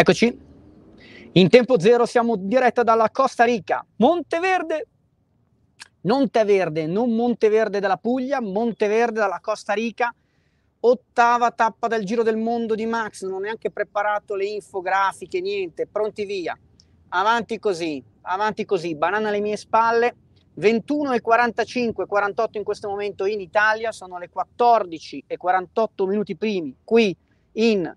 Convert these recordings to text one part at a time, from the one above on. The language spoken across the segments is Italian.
Eccoci. In tempo zero siamo diretta dalla Costa Rica, Monteverde, non non Monteverde della Puglia, Monteverde dalla Costa Rica, ottava tappa del Giro del Mondo di Max, non ho neanche preparato le infografiche, niente, pronti via, avanti così, avanti così, banana alle mie spalle, 21 e 45, 48 in questo momento in Italia, sono le 14 e 48 minuti primi qui in Italia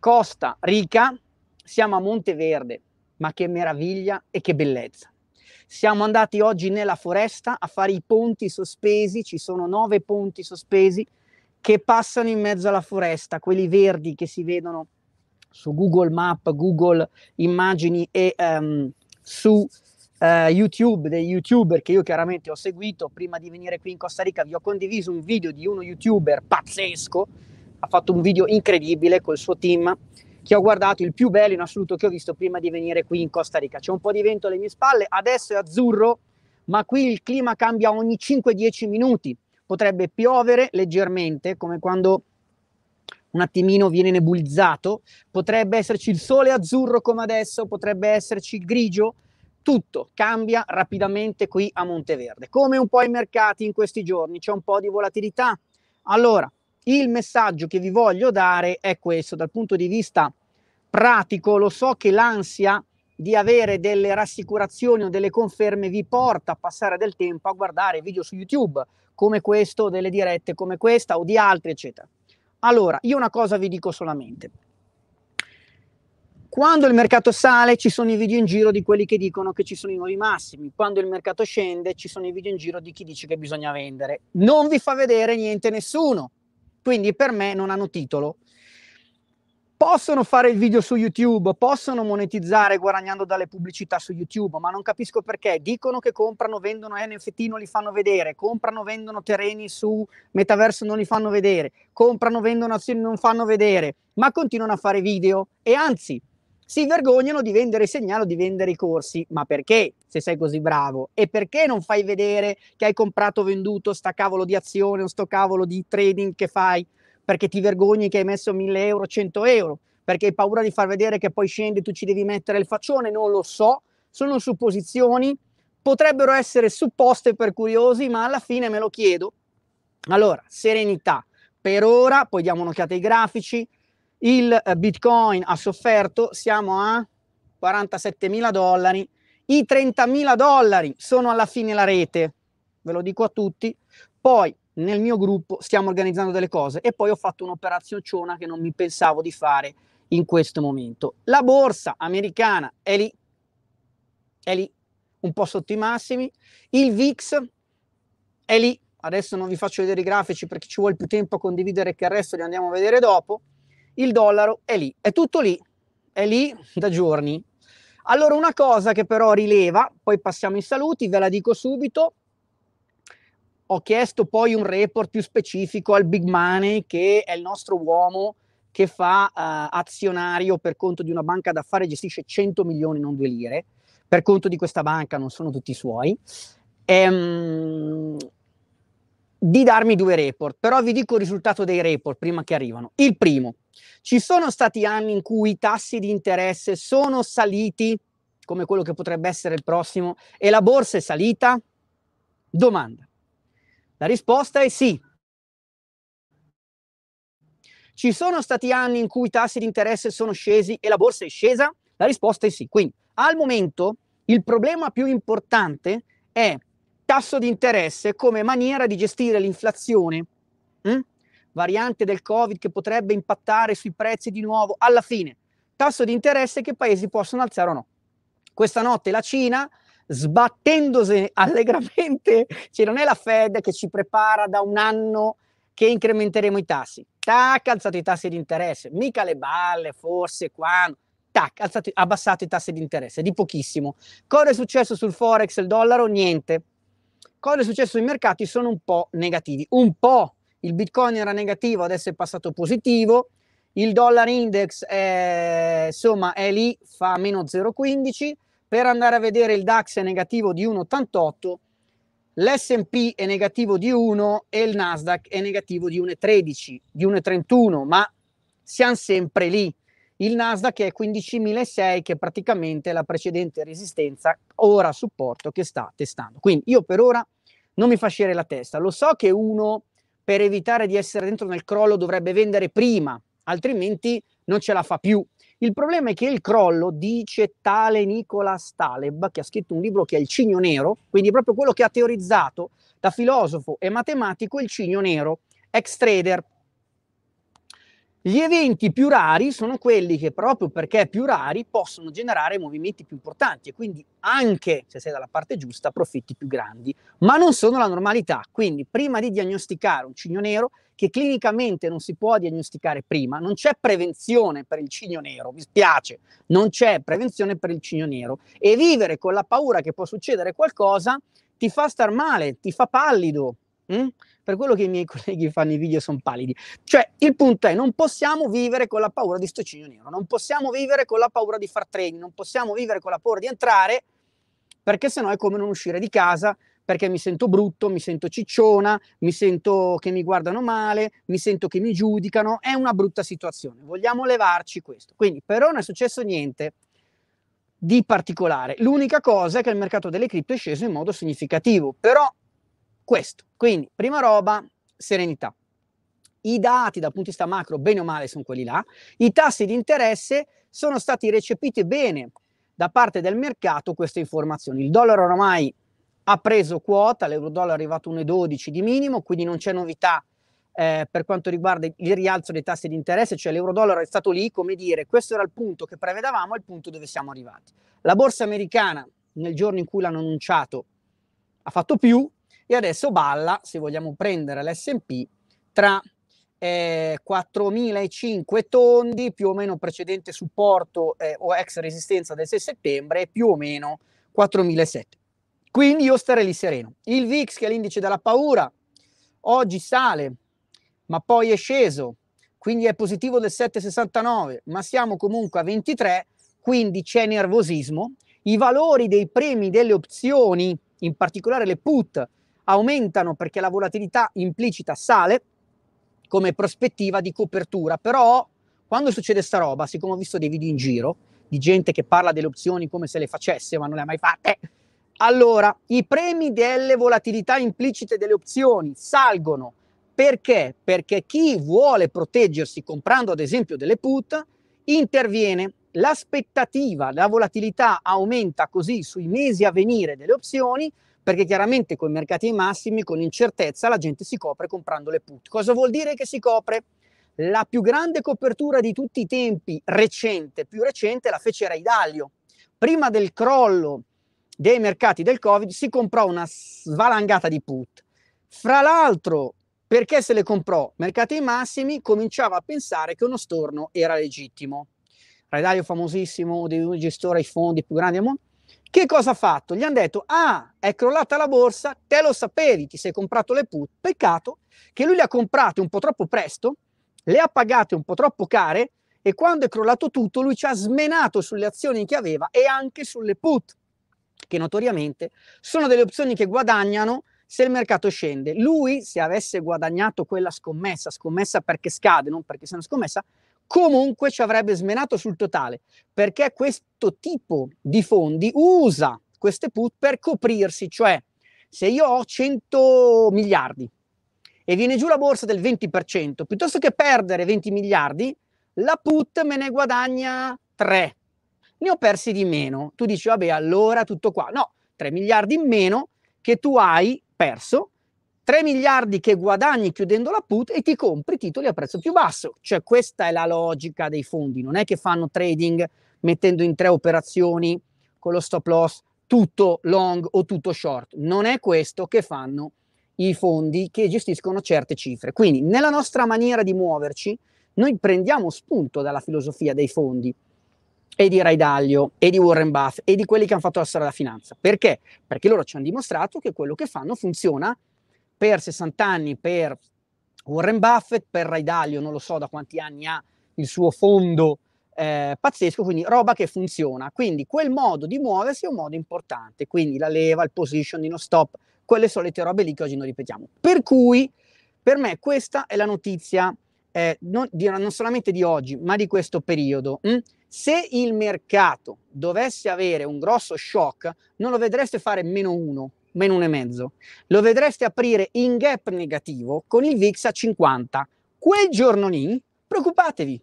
Costa Rica, siamo a Monteverde, ma che meraviglia e che bellezza. Siamo andati oggi nella foresta a fare i ponti sospesi, ci sono nove ponti sospesi che passano in mezzo alla foresta, quelli verdi che si vedono su Google Map, Google Immagini e um, su uh, YouTube dei youtuber che io chiaramente ho seguito prima di venire qui in Costa Rica, vi ho condiviso un video di uno youtuber pazzesco ha fatto un video incredibile col suo team che ho guardato, il più bello in assoluto che ho visto prima di venire qui in Costa Rica. C'è un po' di vento alle mie spalle, adesso è azzurro, ma qui il clima cambia ogni 5-10 minuti. Potrebbe piovere leggermente, come quando un attimino viene nebulizzato, potrebbe esserci il sole azzurro come adesso, potrebbe esserci il grigio, tutto cambia rapidamente qui a Monteverde. Come un po' i mercati in questi giorni, c'è un po' di volatilità. Allora, il messaggio che vi voglio dare è questo, dal punto di vista pratico, lo so che l'ansia di avere delle rassicurazioni o delle conferme vi porta a passare del tempo a guardare video su YouTube come questo, delle dirette come questa o di altri, eccetera. Allora, io una cosa vi dico solamente. Quando il mercato sale ci sono i video in giro di quelli che dicono che ci sono i nuovi massimi, quando il mercato scende ci sono i video in giro di chi dice che bisogna vendere. Non vi fa vedere niente nessuno. Quindi per me non hanno titolo. Possono fare il video su YouTube, possono monetizzare guadagnando dalle pubblicità su YouTube, ma non capisco perché. Dicono che comprano, vendono NFT, non li fanno vedere, comprano, vendono terreni su metaverso, non li fanno vedere, comprano, vendono azioni, non fanno vedere, ma continuano a fare video. E anzi, si vergognano di vendere il segnale o di vendere i corsi. Ma perché se sei così bravo? E perché non fai vedere che hai comprato o venduto sta cavolo di azione o sto cavolo di trading che fai? Perché ti vergogni che hai messo 1000 euro, 100 euro? Perché hai paura di far vedere che poi scendi e tu ci devi mettere il faccione? Non lo so, sono supposizioni, potrebbero essere supposte per curiosi, ma alla fine me lo chiedo. Allora, serenità. Per ora, poi diamo un'occhiata ai grafici, il eh, Bitcoin ha sofferto, siamo a 47 mila dollari, i 30 mila dollari sono alla fine la rete, ve lo dico a tutti, poi nel mio gruppo stiamo organizzando delle cose e poi ho fatto un'operazionciona che non mi pensavo di fare in questo momento. La borsa americana è lì, è lì, un po' sotto i massimi, il VIX è lì, adesso non vi faccio vedere i grafici perché ci vuole più tempo a condividere che il resto li andiamo a vedere dopo, il dollaro è lì, è tutto lì, è lì da giorni. Allora una cosa che però rileva, poi passiamo in saluti, ve la dico subito, ho chiesto poi un report più specifico al Big Money, che è il nostro uomo che fa uh, azionario per conto di una banca d'affari, gestisce 100 milioni, non due lire, per conto di questa banca, non sono tutti i suoi. Ehm, di darmi due report, però vi dico il risultato dei report prima che arrivano. Il primo, ci sono stati anni in cui i tassi di interesse sono saliti, come quello che potrebbe essere il prossimo, e la borsa è salita? Domanda. La risposta è sì. Ci sono stati anni in cui i tassi di interesse sono scesi e la borsa è scesa? La risposta è sì. Quindi, al momento, il problema più importante è tasso di interesse come maniera di gestire l'inflazione, mm? variante del Covid che potrebbe impattare sui prezzi di nuovo, alla fine, tasso di interesse che paesi possono alzare o no. Questa notte la Cina sbattendosi allegramente, cioè non è la Fed che ci prepara da un anno che incrementeremo i tassi, tac, ha alzato i tassi di interesse, mica le balle, forse quando, tac, alzato, abbassato i tassi di interesse, di pochissimo. Cosa è successo sul Forex e il dollaro? Niente, cosa è successo nei mercati sono un po' negativi. Un po' il Bitcoin era negativo, adesso è passato positivo. Il dollar index è, insomma, è lì, fa meno 0,15. Per andare a vedere il DAX è negativo di 1,88, l'SP è negativo di 1 e il Nasdaq è negativo di 1,13, di 1,31, ma siamo sempre lì il Nasdaq è 15.006 che è praticamente la precedente resistenza, ora supporto che sta testando. Quindi io per ora non mi fa sciere la testa, lo so che uno per evitare di essere dentro nel crollo dovrebbe vendere prima, altrimenti non ce la fa più. Il problema è che il crollo, dice tale Nicolas Taleb, che ha scritto un libro che è il cigno nero, quindi proprio quello che ha teorizzato da filosofo e matematico il cigno nero, ex trader, gli eventi più rari sono quelli che proprio perché più rari possono generare movimenti più importanti e quindi anche se sei dalla parte giusta profitti più grandi, ma non sono la normalità. Quindi prima di diagnosticare un cigno nero, che clinicamente non si può diagnosticare prima, non c'è prevenzione per il cigno nero, mi spiace, non c'è prevenzione per il cigno nero e vivere con la paura che può succedere qualcosa ti fa star male, ti fa pallido. Mh? Mm? per quello che i miei colleghi fanno i video sono palidi. Cioè, il punto è, non possiamo vivere con la paura di stocinio nero, non possiamo vivere con la paura di far training, non possiamo vivere con la paura di entrare, perché sennò è come non uscire di casa, perché mi sento brutto, mi sento cicciona, mi sento che mi guardano male, mi sento che mi giudicano, è una brutta situazione, vogliamo levarci questo. Quindi però non è successo niente di particolare, l'unica cosa è che il mercato delle cripto è sceso in modo significativo, però questo. Quindi, prima roba, serenità. I dati dal punto di vista macro, bene o male, sono quelli là. I tassi di interesse sono stati recepiti bene da parte del mercato queste informazioni. Il dollaro ormai ha preso quota, l'euro dollaro è arrivato a 1,12 di minimo, quindi non c'è novità eh, per quanto riguarda il rialzo dei tassi di interesse, cioè l'euro dollaro è stato lì, come dire, questo era il punto che prevedevamo, è il punto dove siamo arrivati. La borsa americana nel giorno in cui l'hanno annunciato ha fatto più, e adesso balla, se vogliamo prendere l'SP, tra eh, 4.005 tondi, più o meno precedente supporto eh, o ex resistenza del 6 settembre, più o meno 4.700. Quindi io starei lì sereno. Il VIX, che è l'indice della paura, oggi sale, ma poi è sceso, quindi è positivo del 7,69, ma siamo comunque a 23, quindi c'è nervosismo. I valori dei premi delle opzioni, in particolare le put, aumentano perché la volatilità implicita sale come prospettiva di copertura, però quando succede sta roba, siccome ho visto dei video in giro di gente che parla delle opzioni come se le facesse ma non le ha mai fatte, allora i premi delle volatilità implicite delle opzioni salgono perché? Perché chi vuole proteggersi comprando ad esempio delle put interviene l'aspettativa, la volatilità aumenta così sui mesi a venire delle opzioni perché chiaramente con i mercati massimi, con incertezza, la gente si copre comprando le put. Cosa vuol dire che si copre? La più grande copertura di tutti i tempi recente, più recente, la fece Ray Dalio. Prima del crollo dei mercati del Covid si comprò una svalangata di put. Fra l'altro, perché se le comprò mercati massimi, cominciava a pensare che uno storno era legittimo. Ray Dalio famosissimo, uno dei gestori ai fondi più grandi al mondo, che cosa ha fatto? Gli hanno detto, ah, è crollata la borsa, te lo sapevi, ti sei comprato le put. Peccato che lui le ha comprate un po' troppo presto, le ha pagate un po' troppo care e quando è crollato tutto lui ci ha smenato sulle azioni che aveva e anche sulle put, che notoriamente sono delle opzioni che guadagnano se il mercato scende. Lui, se avesse guadagnato quella scommessa, scommessa perché scade, non perché sia una scommessa, comunque ci avrebbe smenato sul totale, perché questo tipo di fondi usa queste put per coprirsi, cioè se io ho 100 miliardi e viene giù la borsa del 20%, piuttosto che perdere 20 miliardi, la put me ne guadagna 3. Ne ho persi di meno. Tu dici, vabbè, allora tutto qua. No, 3 miliardi in meno che tu hai perso 3 miliardi che guadagni chiudendo la put e ti compri titoli a prezzo più basso. Cioè questa è la logica dei fondi, non è che fanno trading mettendo in tre operazioni con lo stop loss tutto long o tutto short. Non è questo che fanno i fondi che gestiscono certe cifre. Quindi nella nostra maniera di muoverci noi prendiamo spunto dalla filosofia dei fondi e di Ray Dalio e di Warren Buff e di quelli che hanno fatto la storia della finanza. Perché? Perché loro ci hanno dimostrato che quello che fanno funziona per 60 anni per Warren Buffett, per Ray Dalio non lo so da quanti anni ha il suo fondo eh, pazzesco, quindi roba che funziona. Quindi quel modo di muoversi è un modo importante, quindi la leva, il position, il lo stop, quelle solite robe lì che oggi non ripetiamo. Per cui per me questa è la notizia eh, non, di, non, solamente di oggi, ma di questo periodo. Mh? Hm? Se il mercato dovesse avere un grosso shock, non lo vedreste fare meno uno, meno 1,5. Lo vedreste aprire in gap negativo con il VIX a 50. Quel giorno lì, preoccupatevi.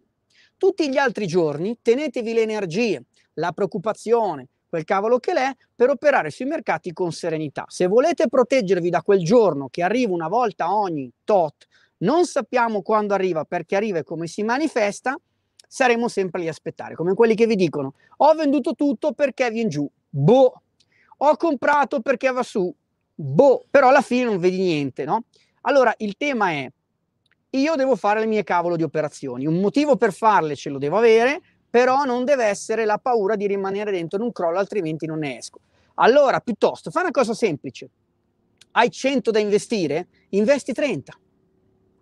Tutti gli altri giorni tenetevi le energie, la preoccupazione, quel cavolo che l'è, per operare sui mercati con serenità. Se volete proteggervi da quel giorno che arriva una volta ogni tot, non sappiamo quando arriva, perché arriva e come si manifesta, saremo sempre lì a aspettare, come quelli che vi dicono ho venduto tutto perché vien giù. Boh, ho comprato perché va su, boh, però alla fine non vedi niente, no? Allora il tema è, io devo fare le mie cavolo di operazioni, un motivo per farle ce lo devo avere, però non deve essere la paura di rimanere dentro in un crollo, altrimenti non ne esco. Allora, piuttosto, fai una cosa semplice. Hai 100 da investire? Investi 30.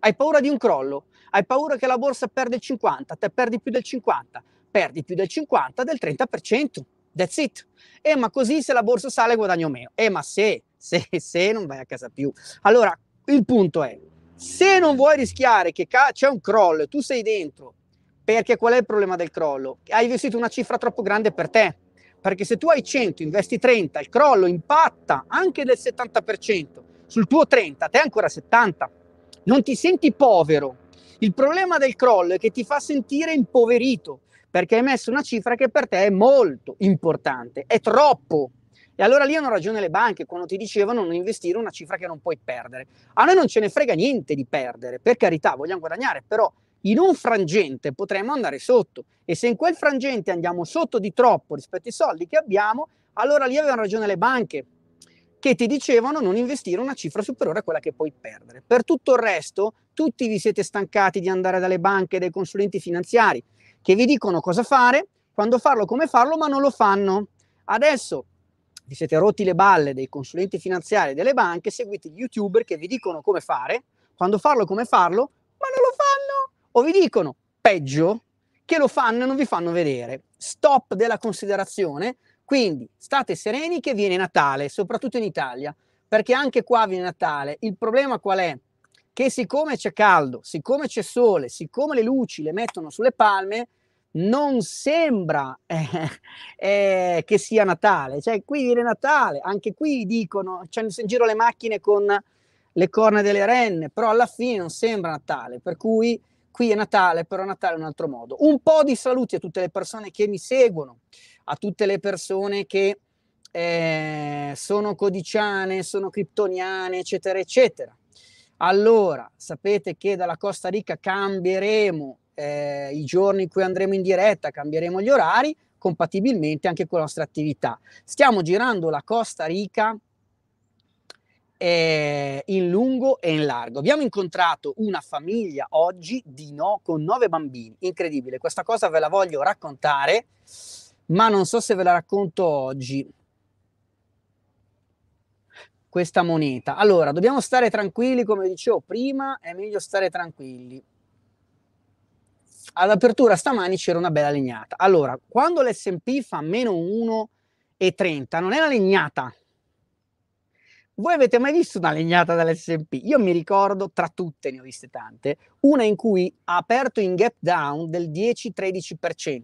Hai paura di un crollo? Hai paura che la borsa perde il 50, te perdi più del 50, perdi più del 50, del 30%. That's it. Eh, ma così se la borsa sale guadagno meno. Eh, ma se, se, se non vai a casa più. Allora, il punto è, se non vuoi rischiare che ca- c'è un crollo, e tu sei dentro, perché qual è il problema del crollo? Hai investito una cifra troppo grande per te. Perché se tu hai 100, investi 30, il crollo impatta anche del 70% sul tuo 30, te ancora 70. Non ti senti povero. Il problema del crollo è che ti fa sentire impoverito perché hai messo una cifra che per te è molto importante, è troppo. E allora lì hanno ragione le banche quando ti dicevano non investire una cifra che non puoi perdere. A noi non ce ne frega niente di perdere, per carità, vogliamo guadagnare, però in un frangente potremmo andare sotto e se in quel frangente andiamo sotto di troppo rispetto ai soldi che abbiamo, allora lì avevano ragione le banche che ti dicevano non investire una cifra superiore a quella che puoi perdere. Per tutto il resto, tutti vi siete stancati di andare dalle banche e dai consulenti finanziari che vi dicono cosa fare, quando farlo, come farlo, ma non lo fanno. Adesso vi siete rotti le balle dei consulenti finanziari delle banche, seguite gli youtuber che vi dicono come fare, quando farlo, come farlo, ma non lo fanno. O vi dicono, peggio, che lo fanno e non vi fanno vedere. Stop della considerazione. Quindi state sereni che viene Natale, soprattutto in Italia, perché anche qua viene Natale. Il problema qual è? che siccome c'è caldo, siccome c'è sole, siccome le luci le mettono sulle palme, non sembra eh, eh, che sia Natale. Cioè, qui viene Natale, anche qui dicono, c'è in giro le macchine con le corna delle renne, però alla fine non sembra Natale, per cui qui è Natale, però Natale è un altro modo. Un po' di saluti a tutte le persone che mi seguono, a tutte le persone che eh, sono codiciane, sono criptoniane, eccetera, eccetera. Allora, sapete che dalla Costa Rica cambieremo eh, i giorni in cui andremo in diretta, cambieremo gli orari compatibilmente anche con la nostra attività. Stiamo girando la Costa Rica eh, in lungo e in largo. Abbiamo incontrato una famiglia oggi di no con nove bambini. Incredibile, questa cosa ve la voglio raccontare, ma non so se ve la racconto oggi questa moneta. Allora, dobbiamo stare tranquilli, come dicevo prima, è meglio stare tranquilli. All'apertura stamani c'era una bella legnata. Allora, quando l'SP fa meno 1,30, non è una legnata. Voi avete mai visto una legnata dall'SP? Io mi ricordo, tra tutte ne ho viste tante, una in cui ha aperto in gap down del 10-13%.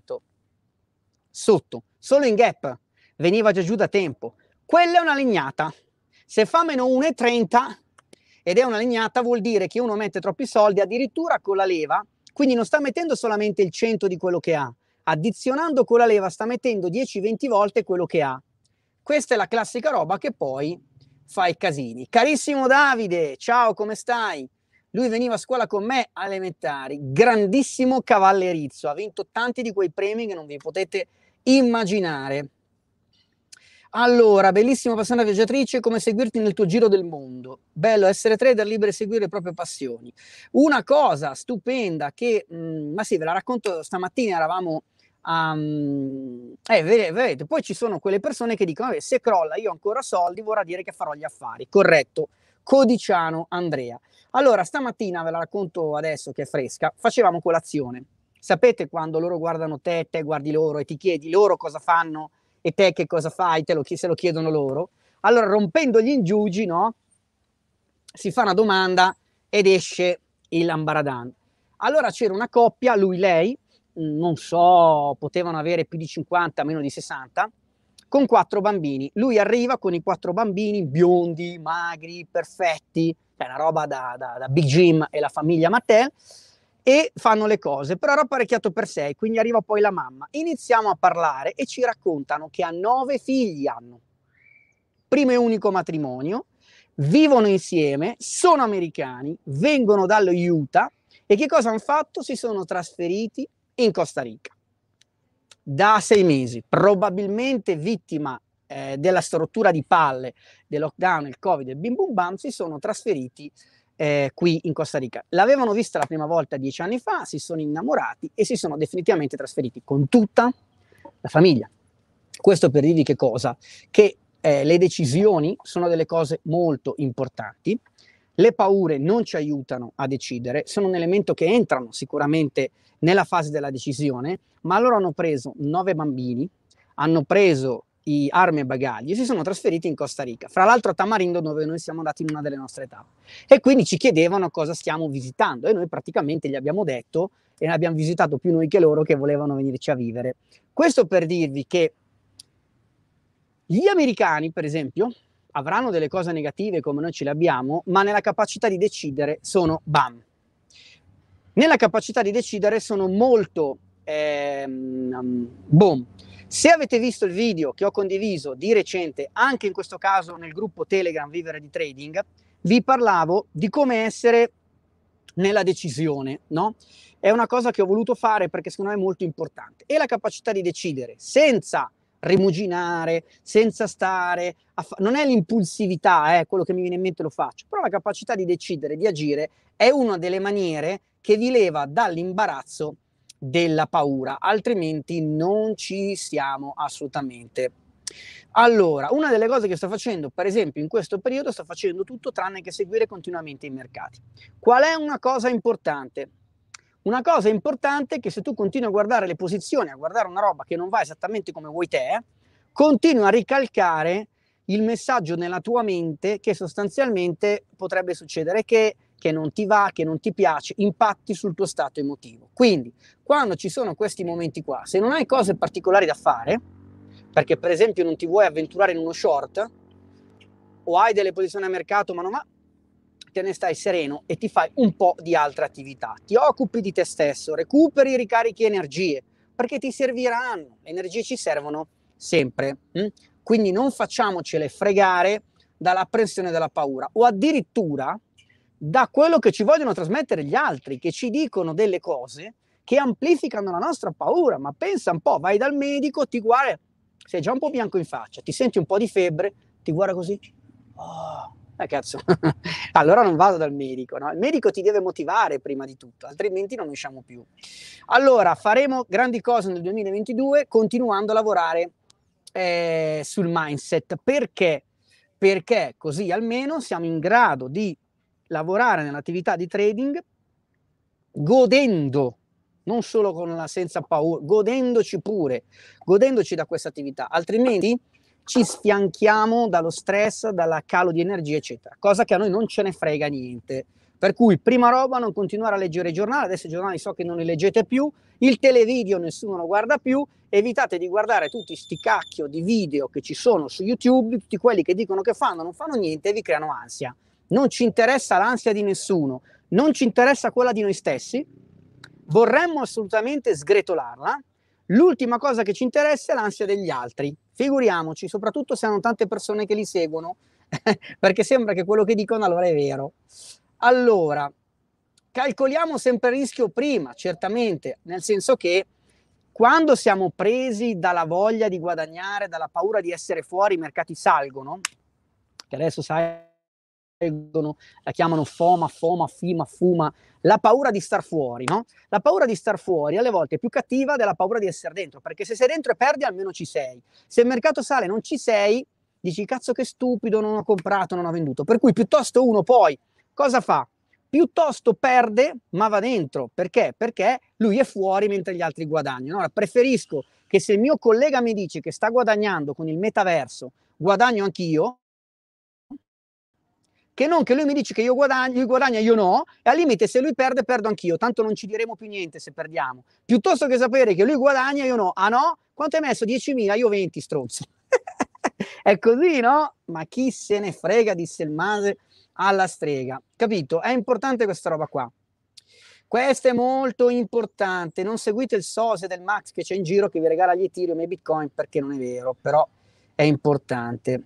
Sotto, solo in gap, veniva già giù da tempo. Quella è una legnata. Se fa meno 1,30 ed è una legnata, vuol dire che uno mette troppi soldi addirittura con la leva, quindi non sta mettendo solamente il 100 di quello che ha, addizionando con la leva sta mettendo 10-20 volte quello che ha. Questa è la classica roba che poi fa i casini. Carissimo Davide, ciao, come stai? Lui veniva a scuola con me elementari, grandissimo cavallerizzo, ha vinto tanti di quei premi che non vi potete immaginare. Allora, bellissima passione viaggiatrice, come seguirti nel tuo giro del mondo. Bello essere trader, libero e seguire le proprie passioni. Una cosa stupenda che, mh, mm, ma sì, ve la racconto stamattina, eravamo a... Um, eh, vedete, poi ci sono quelle persone che dicono, se crolla io ho ancora soldi vorrà dire che farò gli affari. Corretto, Codiciano Andrea. Allora, stamattina, ve la racconto adesso che è fresca, facevamo colazione. Sapete quando loro guardano te, te guardi loro e ti chiedi loro cosa fanno? e te che cosa fai? Te lo, se lo chiedono loro. Allora, rompendo gli indugi, no? Si fa una domanda ed esce il Lambaradan. Allora c'era una coppia, lui, e lei, mm, non so, potevano avere più di 50, meno di 60, con quattro bambini. Lui arriva con i quattro bambini biondi, magri, perfetti, è cioè una roba da, da, da Big Jim e la famiglia Mattel e fanno le cose, però era apparecchiato per sei, quindi arriva poi la mamma. Iniziamo a parlare e ci raccontano che ha nove figli hanno. Primo e unico matrimonio, vivono insieme, sono americani, vengono dallo Utah e che cosa hanno fatto? Si sono trasferiti in Costa Rica da sei mesi, probabilmente vittima eh, della struttura di palle del lockdown, il covid e bim bum bam, si sono trasferiti eh, qui in Costa Rica. L'avevano vista la prima volta dieci anni fa, si sono innamorati e si sono definitivamente trasferiti con tutta la famiglia. Questo per dirvi che cosa? Che eh, le decisioni sono delle cose molto importanti, le paure non ci aiutano a decidere, sono un elemento che entrano sicuramente nella fase della decisione, ma loro hanno preso nove bambini, hanno preso i armi e bagagli, e si sono trasferiti in Costa Rica, fra l'altro a Tamarindo dove noi siamo andati in una delle nostre tappe. E quindi ci chiedevano cosa stiamo visitando e noi praticamente gli abbiamo detto e ne abbiamo visitato più noi che loro che volevano venirci a vivere. Questo per dirvi che gli americani, per esempio, avranno delle cose negative come noi ce le abbiamo, ma nella capacità di decidere sono bam. Nella capacità di decidere sono molto ehm, boom se avete visto il video che ho condiviso di recente, anche in questo caso nel gruppo Telegram Vivere di Trading, vi parlavo di come essere nella decisione, no? È una cosa che ho voluto fare perché secondo me è molto importante. E la capacità di decidere senza rimuginare, senza stare, a fa- non è l'impulsività, eh, quello che mi viene in mente lo faccio, però la capacità di decidere, di agire, è una delle maniere che vi leva dall'imbarazzo della paura, altrimenti non ci siamo assolutamente. Allora, una delle cose che sto facendo, per esempio, in questo periodo sto facendo tutto tranne che seguire continuamente i mercati. Qual è una cosa importante? Una cosa importante è che se tu continui a guardare le posizioni, a guardare una roba che non va esattamente come vuoi te, continua a ricalcare il messaggio nella tua mente che sostanzialmente potrebbe succedere che che non ti va, che non ti piace, impatti sul tuo stato emotivo. Quindi, quando ci sono questi momenti qua, se non hai cose particolari da fare, perché per esempio non ti vuoi avventurare in uno short, o hai delle posizioni a mercato, ma non va, te ne stai sereno e ti fai un po' di altre attività. Ti occupi di te stesso, recuperi, ricarichi energie, perché ti serviranno. Le energie ci servono sempre. Hm? Quindi non facciamocele fregare dalla dall'apprensione della paura o addirittura da quello che ci vogliono trasmettere gli altri, che ci dicono delle cose che amplificano la nostra paura. Ma pensa un po', vai dal medico, ti guarda, sei già un po' bianco in faccia, ti senti un po' di febbre, ti guarda così. Oh, eh cazzo, allora non vado dal medico, no? Il medico ti deve motivare prima di tutto, altrimenti non usciamo più. Allora, faremo grandi cose nel 2022 continuando a lavorare eh, sul mindset. Perché? Perché così almeno siamo in grado di lavorare nell'attività di trading godendo, non solo con la senza paura, godendoci pure, godendoci da questa attività, altrimenti ci sfianchiamo dallo stress, dalla calo di energia, eccetera, cosa che a noi non ce ne frega niente. Per cui, prima roba, non continuare a leggere i giornali, adesso i giornali so che non li leggete più, il televideo nessuno lo guarda più, evitate di guardare tutti sti cacchio di video che ci sono su YouTube, tutti quelli che dicono che fanno, non fanno niente e vi creano ansia non ci interessa l'ansia di nessuno, non ci interessa quella di noi stessi, vorremmo assolutamente sgretolarla. L'ultima cosa che ci interessa è l'ansia degli altri. Figuriamoci, soprattutto se hanno tante persone che li seguono, perché sembra che quello che dicono allora è vero. Allora, calcoliamo sempre il rischio prima, certamente, nel senso che quando siamo presi dalla voglia di guadagnare, dalla paura di essere fuori, i mercati salgono, che adesso sai la chiamano FOMA, FOMA, FIMA, FUMA, la paura di star fuori, no? La paura di star fuori alle volte è più cattiva della paura di essere dentro, perché se sei dentro e perdi almeno ci sei. Se il mercato sale e non ci sei, dici cazzo che stupido, non ho comprato, non ho venduto. Per cui piuttosto uno poi cosa fa? Piuttosto perde ma va dentro, perché? Perché lui è fuori mentre gli altri guadagnano. Allora preferisco che se il mio collega mi dice che sta guadagnando con il metaverso, guadagno anch'io, che non che lui mi dice che io guadagno, lui guadagna, io no, e al limite se lui perde, perdo anch'io, tanto non ci diremo più niente se perdiamo. Piuttosto che sapere che lui guadagna, io no, ah no? Quanto hai messo? 10.000, io 20, stronzo. È così, no? Ma chi se ne frega, disse il Mase alla strega. Capito? È importante questa roba qua. Questo è molto importante. Non seguite il sose del Max che c'è in giro che vi regala gli Ethereum e Bitcoin perché non è vero, però è importante.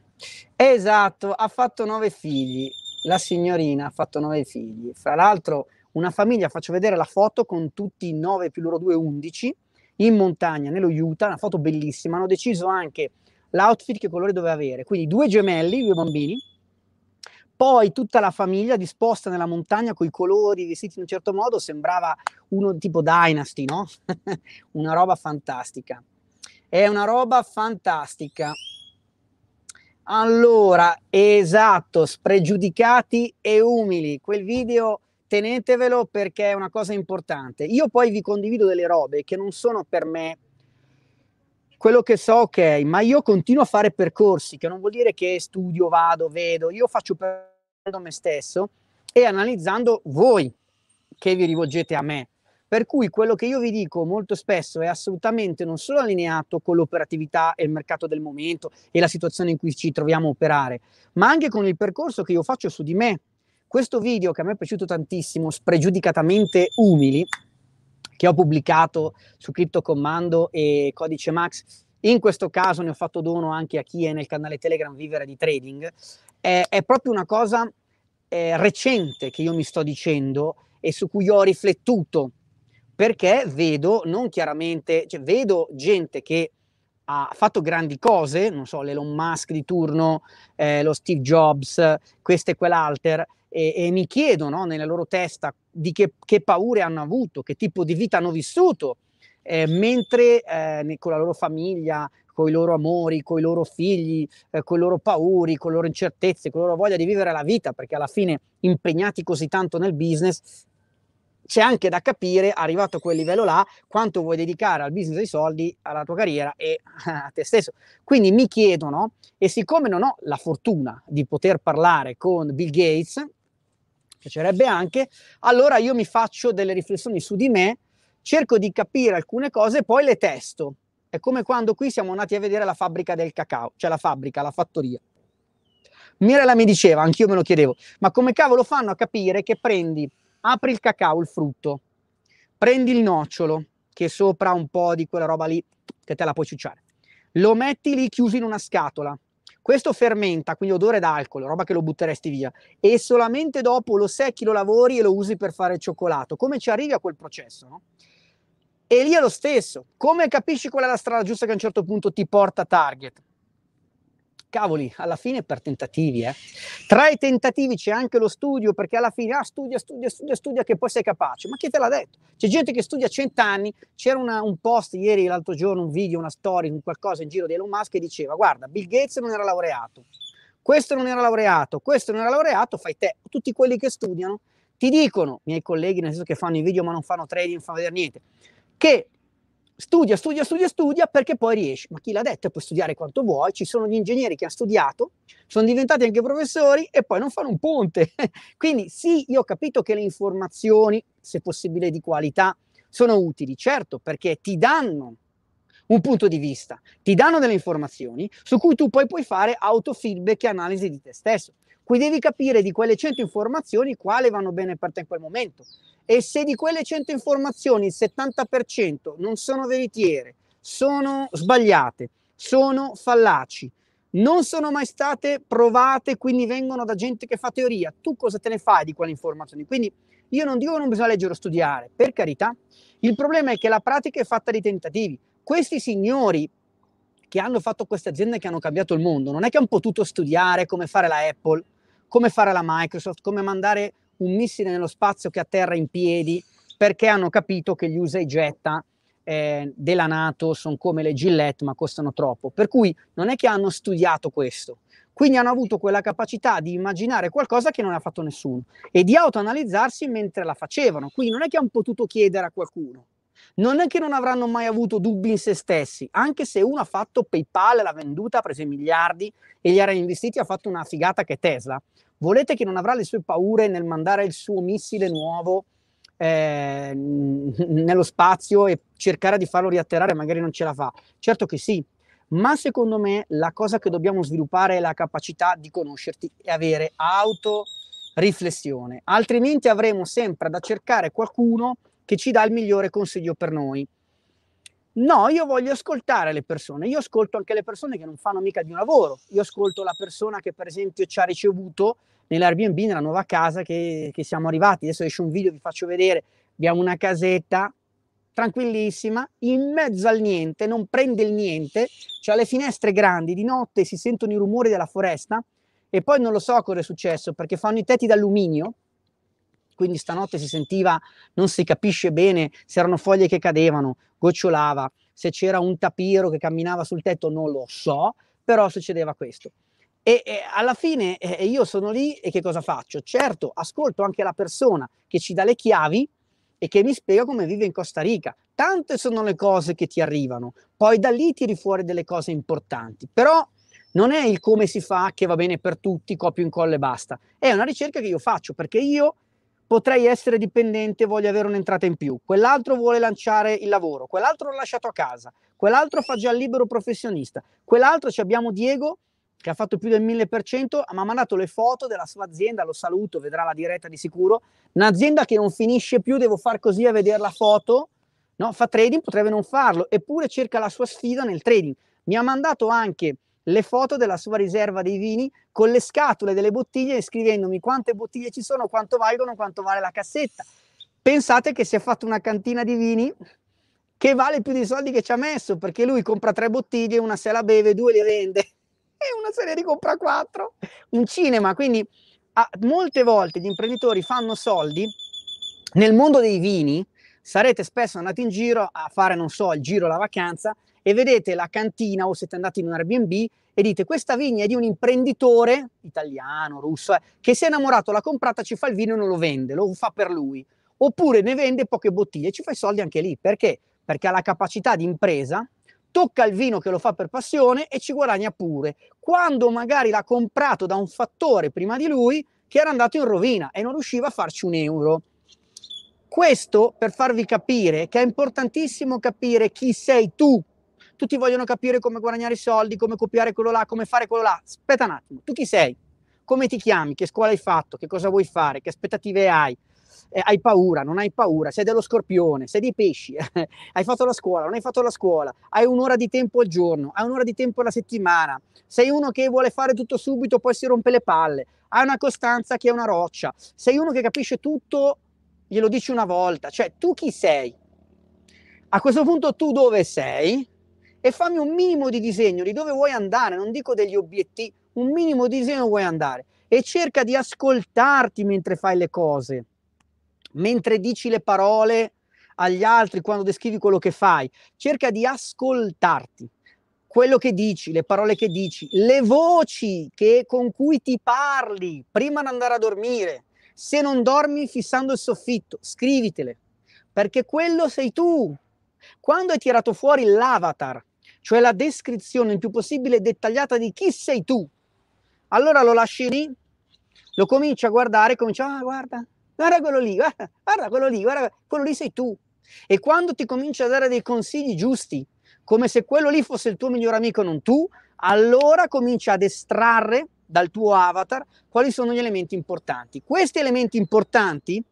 Esatto, ha fatto nove figli la signorina ha fatto nove figli. Fra l'altro, una famiglia, faccio vedere la foto con tutti i nove più loro due, undici, in montagna, nello Utah, una foto bellissima. Hanno deciso anche l'outfit che colore doveva avere. Quindi due gemelli, due bambini, poi tutta la famiglia disposta nella montagna con i colori vestiti in un certo modo, sembrava uno tipo Dynasty, no? una roba fantastica. È una roba fantastica. Allora, esatto, spregiudicati e umili. Quel video tenetevelo perché è una cosa importante. Io poi vi condivido delle robe che non sono per me quello che so, ok, ma io continuo a fare percorsi, che non vuol dire che studio, vado, vedo, io faccio per me stesso e analizzando voi che vi rivolgete a me. Per cui quello che io vi dico molto spesso è assolutamente non solo allineato con l'operatività e il mercato del momento e la situazione in cui ci troviamo a operare, ma anche con il percorso che io faccio su di me. Questo video che a me è piaciuto tantissimo, spregiudicatamente umili, che ho pubblicato su Crypto Commando e Codice Max, in questo caso ne ho fatto dono anche a chi è nel canale Telegram Vivere di Trading, è, è proprio una cosa eh, recente che io mi sto dicendo e su cui ho riflettuto perché vedo non chiaramente, cioè vedo gente che ha fatto grandi cose, non so, l'Elon Musk di turno, eh, lo Steve Jobs, questo e quell'altro, e, e, mi chiedono nella loro testa di che, che, paure hanno avuto, che tipo di vita hanno vissuto, eh, mentre eh, con la loro famiglia, con i loro amori, con i loro figli, eh, con i loro pauri, con le loro incertezze, con la loro voglia di vivere la vita, perché alla fine impegnati così tanto nel business c'è anche da capire, arrivato a quel livello là, quanto vuoi dedicare al business dei soldi, alla tua carriera e a te stesso. Quindi mi chiedono, e siccome non ho la fortuna di poter parlare con Bill Gates, piacerebbe anche, allora io mi faccio delle riflessioni su di me, cerco di capire alcune cose e poi le testo. È come quando qui siamo andati a vedere la fabbrica del cacao, cioè la fabbrica, la fattoria. Mirella mi diceva, anch'io me lo chiedevo, ma come cavolo fanno a capire che prendi apri il cacao, il frutto, prendi il nocciolo, che è sopra un po' di quella roba lì che te la puoi ciucciare, lo metti lì chiuso in una scatola. Questo fermenta, quindi odore d'alcol, roba che lo butteresti via, e solamente dopo lo secchi, lo lavori e lo usi per fare il cioccolato. Come ci arrivi a quel processo? No? E lì è lo stesso. Come capisci qual è la strada giusta che a un certo punto ti porta a target? cavoli, alla fine per tentativi, eh. Tra i tentativi c'è anche lo studio, perché alla fine, ah, studia, studia, studia, studia, che poi sei capace. Ma chi te l'ha detto? C'è gente che studia cent'anni, c'era una, un post ieri, l'altro giorno, un video, una story, un qualcosa in giro di Elon Musk che diceva, guarda, Bill Gates non era laureato, questo non era laureato, questo non era laureato, fai te. Tutti quelli che studiano ti dicono, miei colleghi, nel senso che fanno i video ma non fanno trading, non fanno vedere niente, che studia, studia, studia, studia perché poi riesci. Ma chi l'ha detto? Puoi studiare quanto vuoi, ci sono gli ingegneri che hanno studiato, sono diventati anche professori e poi non fanno un ponte. Quindi sì, io ho capito che le informazioni, se possibile di qualità, sono utili, certo, perché ti danno un punto di vista, ti danno delle informazioni su cui tu poi puoi fare autofeedback e analisi di te stesso. Qui devi capire di quelle 100 informazioni quale vanno bene per te in quel momento. E se di quelle 100 informazioni il 70% non sono veritiere, sono sbagliate, sono fallaci, non sono mai state provate, quindi vengono da gente che fa teoria, tu cosa te ne fai di quelle informazioni? Quindi io non dico che non bisogna leggere o studiare, per carità. Il problema è che la pratica è fatta di tentativi. Questi signori che hanno fatto queste aziende che hanno cambiato il mondo, non è che hanno potuto studiare come fare la Apple, come fare la Microsoft, come mandare un missile nello spazio che atterra in piedi perché hanno capito che gli usa e getta eh, della Nato sono come le Gillette ma costano troppo. Per cui non è che hanno studiato questo. Quindi hanno avuto quella capacità di immaginare qualcosa che non ha fatto nessuno e di autoanalizzarsi mentre la facevano. Quindi non è che hanno potuto chiedere a qualcuno non è che non avranno mai avuto dubbi in se stessi, anche se uno ha fatto PayPal, l'ha venduta, ha preso i miliardi e gli ha reinvestiti, ha fatto una figata che è Tesla. Volete che non avrà le sue paure nel mandare il suo missile nuovo eh, nello spazio e cercare di farlo riatterrare, magari non ce la fa? Certo che sì, ma secondo me la cosa che dobbiamo sviluppare è la capacità di conoscerti e avere auto riflessione, altrimenti avremo sempre da cercare qualcuno che ci dà il migliore consiglio per noi. No, io voglio ascoltare le persone, io ascolto anche le persone che non fanno mica di un lavoro, io ascolto la persona che per esempio ci ha ricevuto nell'Airbnb, nella nuova casa che, che siamo arrivati, adesso esce un video, vi faccio vedere, abbiamo una casetta tranquillissima, in mezzo al niente, non prende il niente, cioè le finestre grandi, di notte si sentono i rumori della foresta e poi non lo so cosa è successo perché fanno i tetti d'alluminio quindi stanotte si sentiva, non si capisce bene se erano foglie che cadevano, gocciolava, se c'era un tapiro che camminava sul tetto, non lo so, però succedeva questo. E, e alla fine eh, io sono lì e che cosa faccio? Certo, ascolto anche la persona che ci dà le chiavi e che mi spiega come vive in Costa Rica. Tante sono le cose che ti arrivano, poi da lì tiri fuori delle cose importanti, però non è il come si fa che va bene per tutti, copio, in incollo e basta. È una ricerca che io faccio perché io potrei essere dipendente, voglio avere un'entrata in più, quell'altro vuole lanciare il lavoro, quell'altro l'ho lasciato a casa, quell'altro fa già il libero professionista, quell'altro ci abbiamo Diego che ha fatto più del 1000%, mi ha mandato le foto della sua azienda, lo saluto, vedrà la diretta di sicuro, un'azienda che non finisce più, devo far così a vedere la foto, no? fa trading, potrebbe non farlo, eppure cerca la sua sfida nel trading. Mi ha mandato anche le foto della sua riserva dei vini con le scatole delle bottiglie e scrivendomi quante bottiglie ci sono, quanto valgono, quanto vale la cassetta. Pensate che si è fatto una cantina di vini che vale più dei soldi che ci ha messo, perché lui compra tre bottiglie, una se la beve, due le vende e una se ne ricompra quattro. Un cinema, quindi a, molte volte gli imprenditori fanno soldi nel mondo dei vini, sarete spesso andati in giro a fare, non so, il giro, la vacanza e vedete la cantina o siete andati in un Airbnb e dite questa vigna è di un imprenditore italiano, russo, eh, che si è innamorato, l'ha comprata, ci fa il vino e non lo vende, lo fa per lui. Oppure ne vende poche bottiglie e ci fa i soldi anche lì. Perché? Perché ha la capacità di impresa, tocca il vino che lo fa per passione e ci guadagna pure. Quando magari l'ha comprato da un fattore prima di lui che era andato in rovina e non riusciva a farci un euro. Questo per farvi capire che è importantissimo capire chi sei tu tutti vogliono capire come guadagnare i soldi, come copiare quello là, come fare quello là. Aspetta un attimo, tu chi sei? Come ti chiami? Che scuola hai fatto? Che cosa vuoi fare? Che aspettative hai? Eh, hai paura, non hai paura, sei dello scorpione, sei dei pesci, hai fatto la scuola, non hai fatto la scuola, hai un'ora di tempo al giorno, hai un'ora di tempo alla settimana, sei uno che vuole fare tutto subito, poi si rompe le palle, hai una costanza che è una roccia, sei uno che capisce tutto, glielo dici una volta, cioè tu chi sei? A questo punto tu dove sei? e fammi un minimo di disegno di dove vuoi andare, non dico degli obiettivi, un minimo di disegno vuoi andare e cerca di ascoltarti mentre fai le cose, mentre dici le parole agli altri quando descrivi quello che fai, cerca di ascoltarti quello che dici, le parole che dici, le voci che, con cui ti parli prima di andare a dormire. Se non dormi fissando il soffitto, scrivitele, perché quello sei tu. Quando hai tirato fuori l'avatar cioè la descrizione il più possibile dettagliata di chi sei tu. Allora lo lasci lì, lo cominci a guardare e cominci, ah guarda, guarda quello lì, guarda, guarda quello lì, guarda, quello lì sei tu. E quando ti cominci a dare dei consigli giusti, come se quello lì fosse il tuo miglior amico, non tu, allora cominci ad estrarre dal tuo avatar quali sono gli elementi importanti. Questi elementi importanti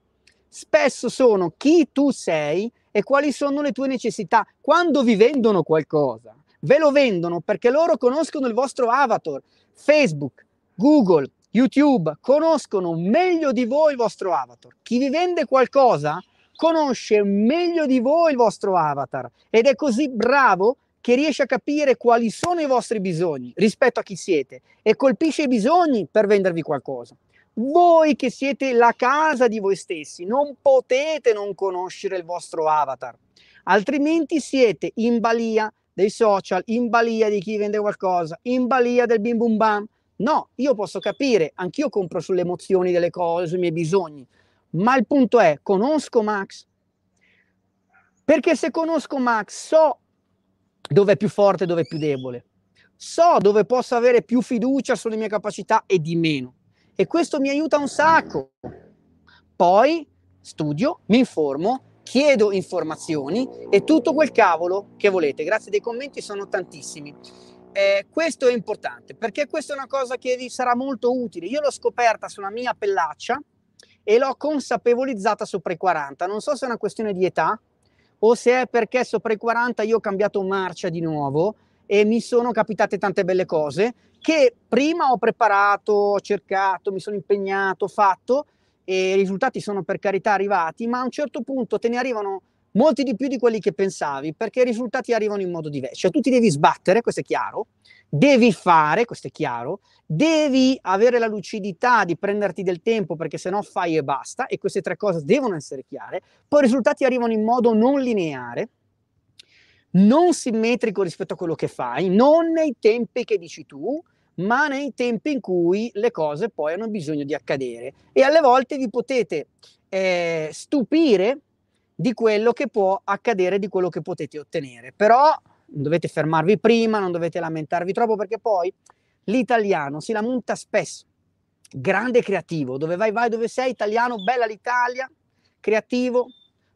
spesso sono chi tu sei e quali sono le tue necessità. Quando vi vendono qualcosa, ve lo vendono perché loro conoscono il vostro avatar. Facebook, Google, YouTube conoscono meglio di voi il vostro avatar. Chi vi vende qualcosa conosce meglio di voi il vostro avatar ed è così bravo che riesce a capire quali sono i vostri bisogni rispetto a chi siete e colpisce i bisogni per vendervi qualcosa. Voi che siete la casa di voi stessi non potete non conoscere il vostro avatar, altrimenti siete in balia dei social, in balia di chi vende qualcosa, in balia del bim bum bam. No, io posso capire, anch'io compro sulle emozioni delle cose, sui miei bisogni, ma il punto è, conosco Max? Perché se conosco Max, so dove è più forte dove è più debole, so dove posso avere più fiducia sulle mie capacità e di meno. E questo mi aiuta un sacco. Poi studio, mi informo chiedo informazioni e tutto quel cavolo che volete. Grazie dei commenti, sono tantissimi. Eh, questo è importante perché questa è una cosa che vi sarà molto utile. Io l'ho scoperta sulla mia pellaccia e l'ho consapevolizzata sopra i 40. Non so se è una questione di età o se è perché sopra i 40 io ho cambiato marcia di nuovo e mi sono capitate tante belle cose che prima ho preparato, ho cercato, mi sono impegnato, fatto e i risultati sono per carità arrivati, ma a un certo punto te ne arrivano molti di più di quelli che pensavi, perché i risultati arrivano in modo diverso. Cioè, tu ti devi sbattere, questo è chiaro, devi fare, questo è chiaro, devi avere la lucidità di prenderti del tempo, perché se no fai e basta, e queste tre cose devono essere chiare. Poi i risultati arrivano in modo non lineare, non simmetrico rispetto a quello che fai, non nei tempi che dici tu, ma nei tempi in cui le cose poi hanno bisogno di accadere e alle volte vi potete eh, stupire di quello che può accadere, di quello che potete ottenere. Però non dovete fermarvi prima, non dovete lamentarvi troppo perché poi l'italiano si lamenta spesso. Grande creativo, dove vai vai, dove sei, italiano, bella l'Italia, creativo,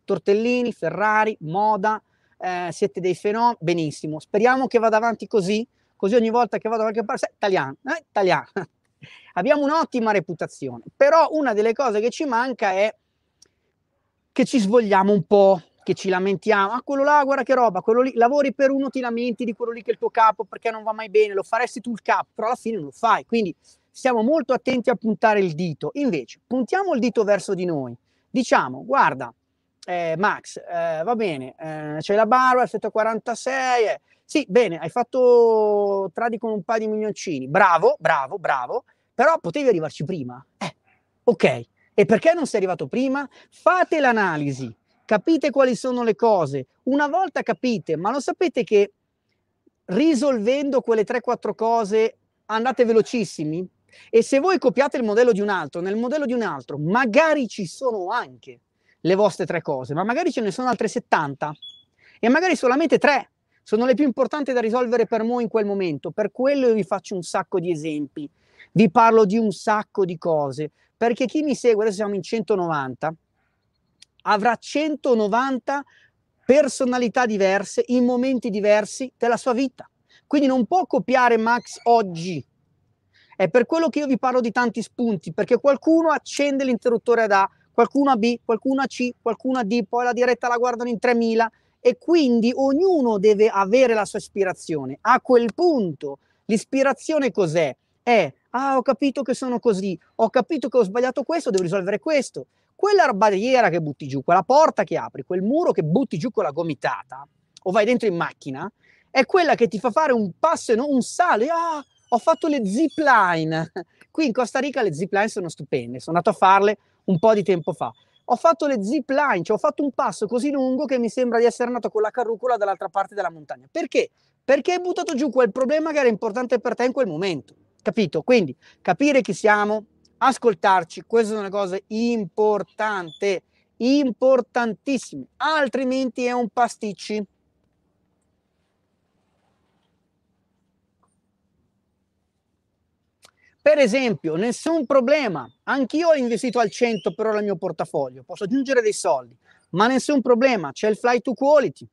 tortellini, Ferrari, moda, eh, siete dei fenomeni, benissimo. Speriamo che vada avanti così così ogni volta che vado da qualche parte, italiano, eh, italiano. Abbiamo un'ottima reputazione, però una delle cose che ci manca è che ci svogliamo un po', che ci lamentiamo, ah quello là guarda che roba, quello lì, lavori per uno ti lamenti di quello lì che è il tuo capo perché non va mai bene, lo faresti tu il capo, però alla fine non lo fai, quindi siamo molto attenti a puntare il dito, invece puntiamo il dito verso di noi, diciamo guarda eh, Max, eh, va bene, eh, c'è la barba, hai fatto eh. sì, bene, hai fatto tradi con un paio di milioncini, bravo, bravo, bravo, però potevi arrivarci prima. Eh, ok, e perché non sei arrivato prima? Fate l'analisi, capite quali sono le cose, una volta capite, ma lo sapete che risolvendo quelle 3-4 cose andate velocissimi? E se voi copiate il modello di un altro, nel modello di un altro magari ci sono anche le vostre tre cose, ma magari ce ne sono altre 70 e magari solamente tre sono le più importanti da risolvere per noi in quel momento. Per quello io vi faccio un sacco di esempi, vi parlo di un sacco di cose, perché chi mi segue, adesso siamo in 190, avrà 190 personalità diverse in momenti diversi della sua vita. Quindi non può copiare Max oggi. È per quello che io vi parlo di tanti spunti, perché qualcuno accende l'interruttore ad A, qualcuno a B, qualcuno a C, qualcuno a D, poi la diretta la guardano in 3000 e quindi ognuno deve avere la sua ispirazione. A quel punto l'ispirazione cos'è? È, ah ho capito che sono così, ho capito che ho sbagliato questo, devo risolvere questo. Quella barriera che butti giù, quella porta che apri, quel muro che butti giù con la gomitata o vai dentro in macchina, è quella che ti fa fare un passo e non un sale. Ah, ho fatto le zipline. Qui in Costa Rica le zipline sono stupende, sono andato a farle, un po' di tempo fa. Ho fatto le zip line, cioè ho fatto un passo così lungo che mi sembra di essere andato con la carrucola dall'altra parte della montagna. Perché? Perché hai buttato giù quel problema che era importante per te in quel momento. Capito? Quindi capire chi siamo, ascoltarci, queste sono una cosa importante, importantissima, altrimenti è un pasticci. Per esempio, nessun problema, anch'io ho investito al 100 per ora il mio portafoglio, posso aggiungere dei soldi, ma nessun problema, c'è il fly to quality,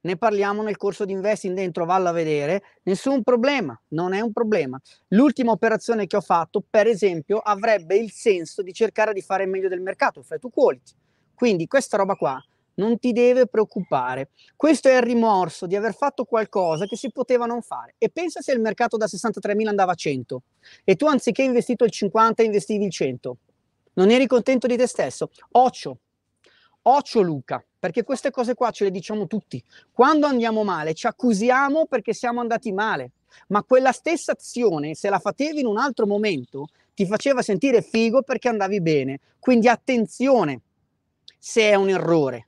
ne parliamo nel corso di investing dentro, vallo a vedere, nessun problema, non è un problema. L'ultima operazione che ho fatto, per esempio, avrebbe il senso di cercare di fare meglio del mercato, il fly to quality. Quindi questa roba qua non ti deve preoccupare. Questo è il rimorso di aver fatto qualcosa che si poteva non fare. E pensa se il mercato da 63.000 andava a 100 e tu anziché investito il 50 investivi il 100. Non eri contento di te stesso. Occio, occio Luca, perché queste cose qua ce le diciamo tutti. Quando andiamo male ci accusiamo perché siamo andati male. Ma quella stessa azione, se la fatevi in un altro momento, ti faceva sentire figo perché andavi bene. Quindi attenzione se è un errore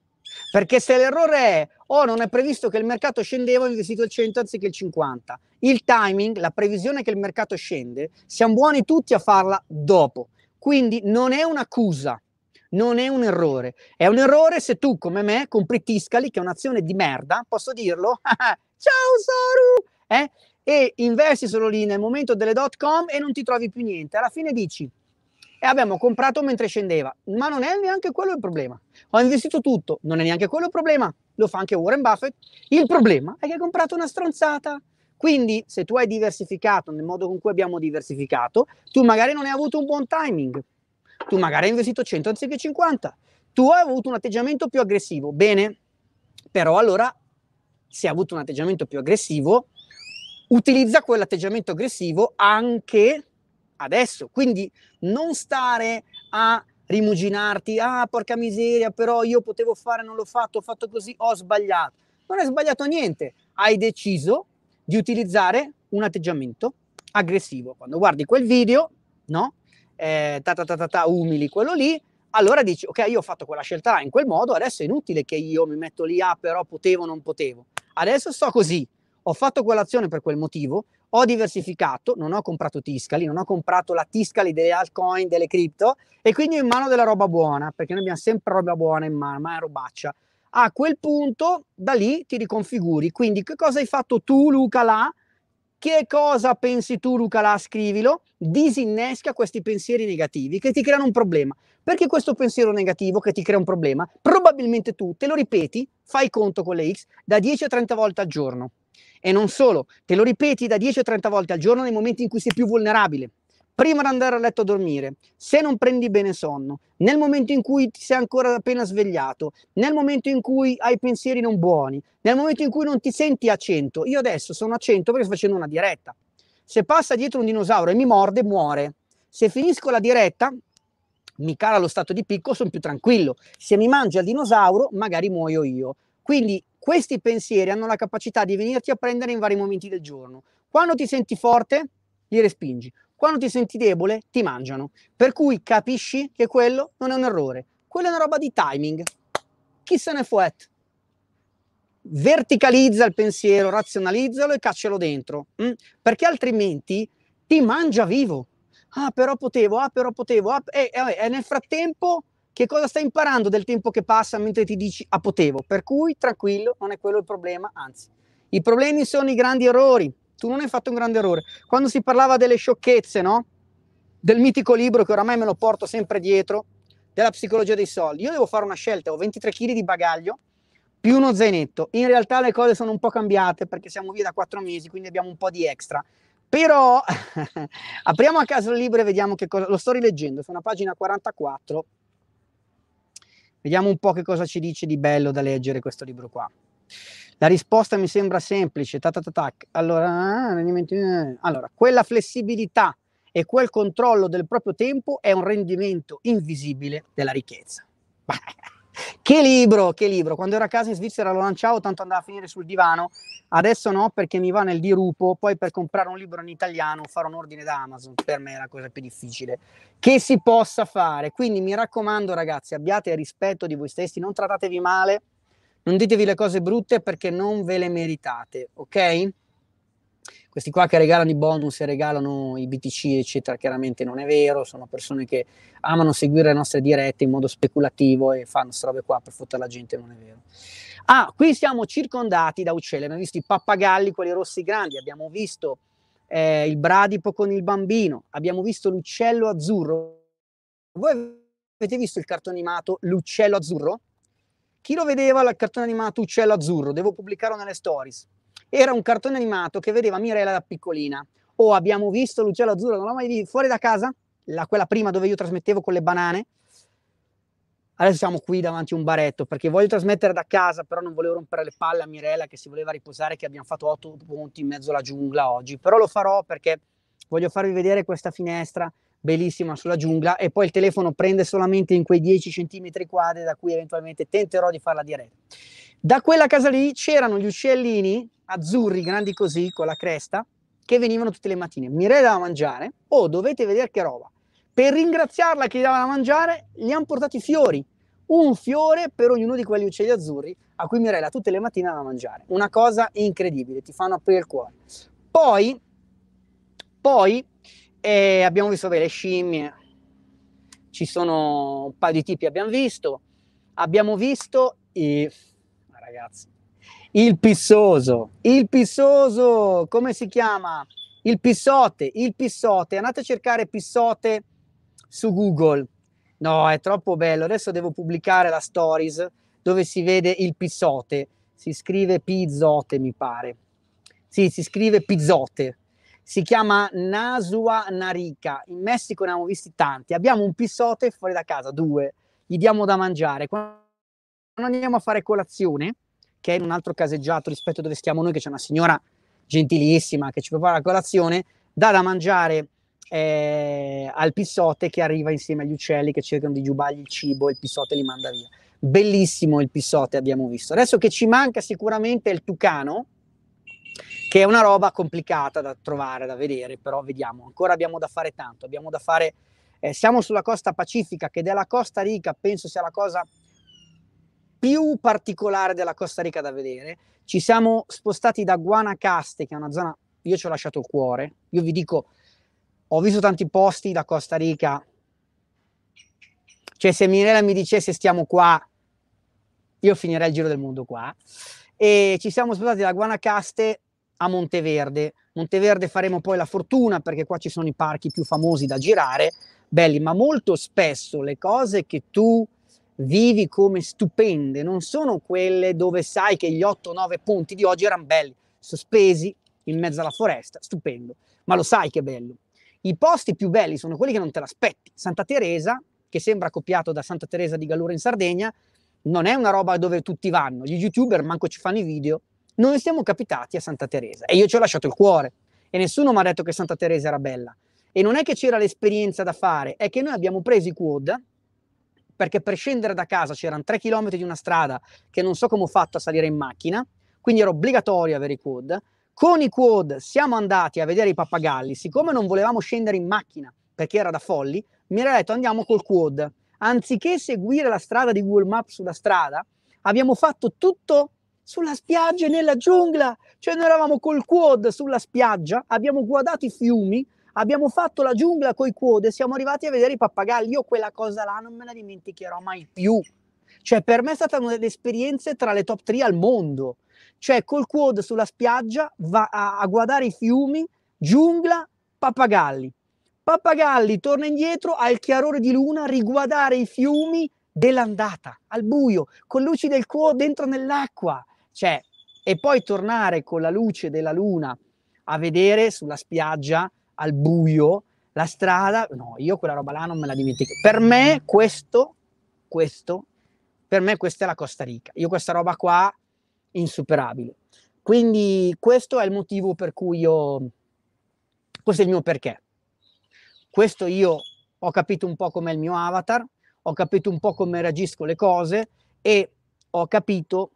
perché se l'errore è, oh, non è previsto che il mercato scendeva, ho investito il 100 anziché il 50. Il timing, la previsione che il mercato scende, siamo buoni tutti a farla dopo. Quindi non è un'accusa, non è un errore. È un errore se tu, come me, compri Tiscali, che è un'azione di merda, posso dirlo? Ciao Soru! Eh? E investi solo lì nel momento delle dot com e non ti trovi più niente. Alla fine dici, e abbiamo comprato mentre scendeva. Ma non è neanche quello il problema. Ho investito tutto, non è neanche quello il problema. Lo fa anche Warren Buffett. Il problema è che hai comprato una stronzata. Quindi, se tu hai diversificato nel modo con cui abbiamo diversificato, tu magari non hai avuto un buon timing. Tu magari hai investito 100 anziché 50. Tu hai avuto un atteggiamento più aggressivo. Bene, però allora, se hai avuto un atteggiamento più aggressivo, utilizza quell'atteggiamento aggressivo anche adesso. Quindi non stare a rimuginarti, ah porca miseria, però io potevo fare, non l'ho fatto, ho fatto così, ho sbagliato. Non hai sbagliato niente, hai deciso di utilizzare un atteggiamento aggressivo. Quando guardi quel video, no? Eh, ta, ta, ta, ta, ta, umili quello lì, allora dici, ok, io ho fatto quella scelta là in quel modo, adesso è inutile che io mi metto lì, ah però potevo, non potevo. Adesso sto così, ho fatto quell'azione per quel motivo, ho diversificato, non ho comprato Tiscali, non ho comprato la Tiscali delle altcoin, delle cripto e quindi ho in mano della roba buona, perché noi abbiamo sempre roba buona in mano, ma è robaccia. A quel punto da lì ti riconfiguri, quindi che cosa hai fatto tu Luca là? Che cosa pensi tu Luca là? Scrivilo, disinnesca questi pensieri negativi che ti creano un problema. Perché questo pensiero negativo che ti crea un problema, probabilmente tu te lo ripeti, fai conto con le X da 10 a 30 volte al giorno. E non solo, te lo ripeti da 10 o 30 volte al giorno nei momenti in cui sei più vulnerabile. Prima di andare a letto a dormire, se non prendi bene sonno, nel momento in cui ti sei ancora appena svegliato, nel momento in cui hai pensieri non buoni, nel momento in cui non ti senti a 100, io adesso sono a 100 perché sto facendo una diretta. Se passa dietro un dinosauro e mi morde, muore. Se finisco la diretta, mi cala lo stato di picco, sono più tranquillo. Se mi mangia il dinosauro, magari muoio io. Quindi questi pensieri hanno la capacità di venirti a prendere in vari momenti del giorno. Quando ti senti forte, li respingi. Quando ti senti debole, ti mangiano. Per cui capisci che quello non è un errore. Quella è una roba di timing. Chi se ne fuet? Verticalizza il pensiero, razionalizzalo e caccialo dentro. Mh? Mm? Perché altrimenti ti mangia vivo. Ah, però potevo, ah, però potevo. Ah, e, eh, e eh, eh, nel frattempo che cosa stai imparando del tempo che passa mentre ti dici ah potevo? Per cui tranquillo, non è quello il problema, anzi, i problemi sono i grandi errori. Tu non hai fatto un grande errore. Quando si parlava delle sciocchezze, no? Del mitico libro che oramai me lo porto sempre dietro, della psicologia dei soldi. Io devo fare una scelta, ho 23 kg di bagaglio più uno zainetto. In realtà le cose sono un po' cambiate perché siamo via da 4 mesi, quindi abbiamo un po' di extra. Però apriamo a caso il libro e vediamo che cosa... Lo sto rileggendo, sono a pagina 44 Vediamo un po' che cosa ci dice di bello da leggere questo libro qua. La risposta mi sembra semplice. Ta ta ta tac. Allora, ah, eh. allora, quella flessibilità e quel controllo del proprio tempo è un rendimento invisibile della ricchezza. Che libro, che libro. Quando ero a casa in Svizzera lo lanciavo, tanto andava a finire sul divano. Adesso no, perché mi va nel dirupo. Poi per comprare un libro in italiano fare un ordine da Amazon. Per me è la cosa più difficile che si possa fare. Quindi mi raccomando, ragazzi, abbiate rispetto di voi stessi, non trattatevi male, non ditevi le cose brutte perché non ve le meritate, ok? questi qua che regalano i bonus e regalano i BTC, eccetera, chiaramente non è vero, sono persone che amano seguire le nostre dirette in modo speculativo e fanno queste robe qua per fottere la gente, non è vero. Ah, qui siamo circondati da uccelli, abbiamo visto i pappagalli, quelli rossi grandi, abbiamo visto eh, il bradipo con il bambino, abbiamo visto l'uccello azzurro. Voi avete visto il cartone animato L'uccello azzurro? Chi lo vedeva il cartone animato Uccello azzurro? Devo pubblicarlo nelle stories era un cartone animato che vedeva Mirella da piccolina. O oh, abbiamo visto l'uccello azzurro, non l'ho mai visto, fuori da casa, la, quella prima dove io trasmettevo con le banane. Adesso siamo qui davanti a un baretto perché voglio trasmettere da casa, però non volevo rompere le palle a Mirella che si voleva riposare, che abbiamo fatto otto punti in mezzo alla giungla oggi. Però lo farò perché voglio farvi vedere questa finestra bellissima sulla giungla e poi il telefono prende solamente in quei 10 cm quadri da cui eventualmente tenterò di farla diretta. Da quella casa lì c'erano gli uccellini azzurri, grandi così, con la cresta, che venivano tutte le mattine. Mirella dava da mangiare, oh, dovete vedere che roba. Per ringraziarla che gli dava da mangiare, gli hanno portati fiori. Un fiore per ognuno di quegli uccelli azzurri a cui Mirella tutte le mattine da mangiare. Una cosa incredibile, ti fanno aprire il cuore. Poi, poi eh, abbiamo visto beh, le scimmie, ci sono un paio di tipi, abbiamo visto, abbiamo visto i eh, ragazzi. Il pissoso, il pissoso, come si chiama? Il pissote, il pissote. Andate a cercare pissote su Google. No, è troppo bello. Adesso devo pubblicare la stories dove si vede il pissote. Si scrive pizzote, mi pare. Sì, si scrive pizzote. Si chiama Nasua Narica. In Messico ne abbiamo visti tanti. Abbiamo un pissote fuori da casa, due. Gli diamo da mangiare. Quando non andiamo a fare colazione, che è in un altro caseggiato rispetto a dove stiamo noi, che c'è una signora gentilissima che ci prepara la colazione, dà da mangiare eh, al pissote che arriva insieme agli uccelli che cercano di giubargli il cibo e il pissote li manda via. Bellissimo il pissote, abbiamo visto. Adesso che ci manca sicuramente il tucano, che è una roba complicata da trovare, da vedere, però vediamo, ancora abbiamo da fare tanto, abbiamo da fare... Eh, siamo sulla costa pacifica, che della Costa Rica penso sia la cosa più particolare della Costa Rica da vedere. Ci siamo spostati da Guanacaste, che è una zona, io ci ho lasciato il cuore. Io vi dico, ho visto tanti posti da Costa Rica. Cioè, se Mirella mi dicesse stiamo qua, io finirei il giro del mondo qua. E ci siamo spostati da Guanacaste a Monteverde. Monteverde faremo poi la fortuna perché qua ci sono i parchi più famosi da girare, belli, ma molto spesso le cose che tu vivi come stupende, non sono quelle dove sai che gli 8-9 punti di oggi erano belli, sospesi in mezzo alla foresta, stupendo, ma lo sai che è bello. I posti più belli sono quelli che non te l'aspetti. Santa Teresa, che sembra copiato da Santa Teresa di Gallura in Sardegna, non è una roba dove tutti vanno, gli youtuber manco ci fanno i video, noi siamo capitati a Santa Teresa e io ci ho lasciato il cuore e nessuno mi ha detto che Santa Teresa era bella. E non è che c'era l'esperienza da fare, è che noi abbiamo preso i quad perché per scendere da casa c'erano 3 km di una strada che non so come ho fatto a salire in macchina, quindi era obbligatorio avere i quad. Con i quad siamo andati a vedere i pappagalli, siccome non volevamo scendere in macchina perché era da folli, mi era detto andiamo col quad. Anziché seguire la strada di Google Maps sulla strada, abbiamo fatto tutto sulla spiaggia e nella giungla, cioè noi eravamo col quad sulla spiaggia, abbiamo guardato i fiumi, Abbiamo fatto la giungla coi quode, siamo arrivati a vedere i pappagalli. Io quella cosa là non me la dimenticherò mai più. Cioè, per me è stata una delle esperienze tra le top 3 al mondo. Cioè, col quad sulla spiaggia va a, a guardare i fiumi, giungla, pappagalli. Pappagalli torna indietro al chiarore di luna, riguardare i fiumi dell'andata, al buio, con luci del quad dentro nell'acqua. Cioè, e poi tornare con la luce della luna a vedere sulla spiaggia al buio, la strada, no, io quella roba là non me la dimentico. Per me questo, questo, per me questa è la Costa Rica. Io questa roba qua, insuperabile. Quindi questo è il motivo per cui io, questo è il mio perché. Questo io ho capito un po' com'è il mio avatar, ho capito un po' come reagisco le cose e ho capito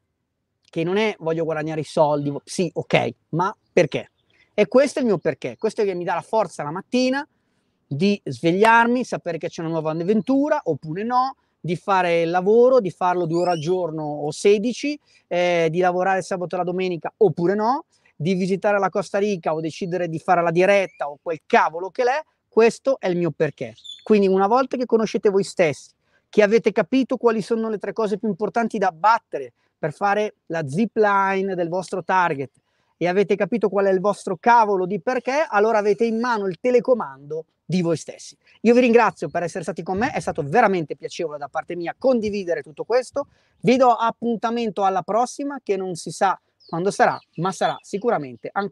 che non è voglio guadagnare i soldi, sì, ok, ma perché? E questo è il mio perché, questo è che mi dà la forza la mattina di svegliarmi, sapere che c'è una nuova avventura oppure no, di fare il lavoro, di farlo due ore al giorno o 16, eh, di lavorare sabato e la domenica oppure no, di visitare la Costa Rica o decidere di fare la diretta o quel cavolo che l'è, questo è il mio perché. Quindi una volta che conoscete voi stessi, che avete capito quali sono le tre cose più importanti da battere per fare la zip line del vostro target, e avete capito qual è il vostro cavolo di perché, allora avete in mano il telecomando di voi stessi. Io vi ringrazio per essere stati con me, è stato veramente piacevole da parte mia condividere tutto questo. Vi do appuntamento alla prossima che non si sa quando sarà, ma sarà sicuramente ancora